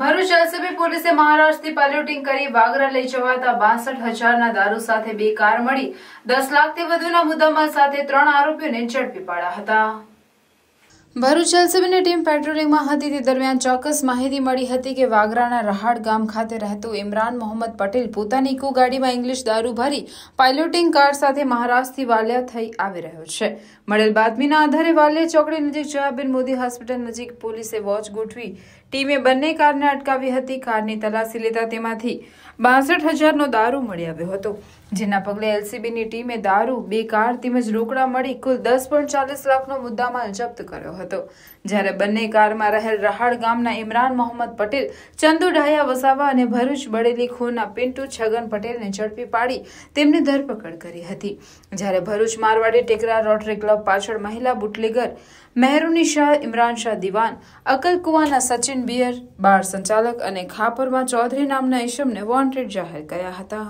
Bharuch LCB પોલીસે મહારાષ્ટ્રથી પલ્યુટિંગ કરી વાગરા લઈ જવાતા બાસઠ હજારના દારૂ સાથે બે કાર મળી દસ લાખથી વધુના મુદ્દામાલ સાથે ત્રણ આરોપીઓને ઝડપી પાડ્યા હતા ભરૂચ જલસેબીની ટીમ પેટ્રોલિંગમાં હતી તે દરમિયાન ચોક્કસ માહિતી મળી હતી કે વાગરાના રહાડ ગામ ખાતે રહેતું ઇમરાન મોહમ્મદ પટેલ પોતાની ઇકો ગાડીમાં ઇંગ્લિશ દારૂ ભરી પાયલોટિંગ કાર સાથે મહારાષ્ટ્રથી વાલિયા થઈ આવી રહ્યો છે મળેલ બાતમીના આધારે વાલિયા ચોકડી નજીક જવાબેન મોદી હોસ્પિટલ નજીક પોલીસે વોચ ગોઠવી ટીમે બંને કારને અટકાવી હતી કારની તલાશી લેતા તેમાંથી બાસઠ હજારનો દારૂ મળી આવ્યો હતો જેના પગલે એલસીબીની ટીમે દારૂ બે કાર તેમજ રોકડા મળી કુલ દસ પોઈન્ટ ચાલીસ લાખનો મુદ્દામાલ જપ્ત કર્યો હતો જ્યારે બંને કારમાં રહેલ રહાડ ગામના ઇમરાન મોહમ્મદ પટેલ ચંદુ ડાયા વસાવા અને ભરૂચ બળેલી ખૂના પિન્ટુ છગન પટેલને ઝડપી પાડી તેમની ધરપકડ કરી હતી જ્યારે ભરૂચ મારવાડી ટેકરા રોટરી ક્લબ પાછળ મહિલા બુટલેગર મહેરુની શાહ ઇમરાન શાહ દિવાન અકલકુવાના સચિન બિયર બાર સંચાલક અને ખાપરમાં ચૌધરી નામના ઇસમને વોન્ટેડ જાહેર કર્યા હતા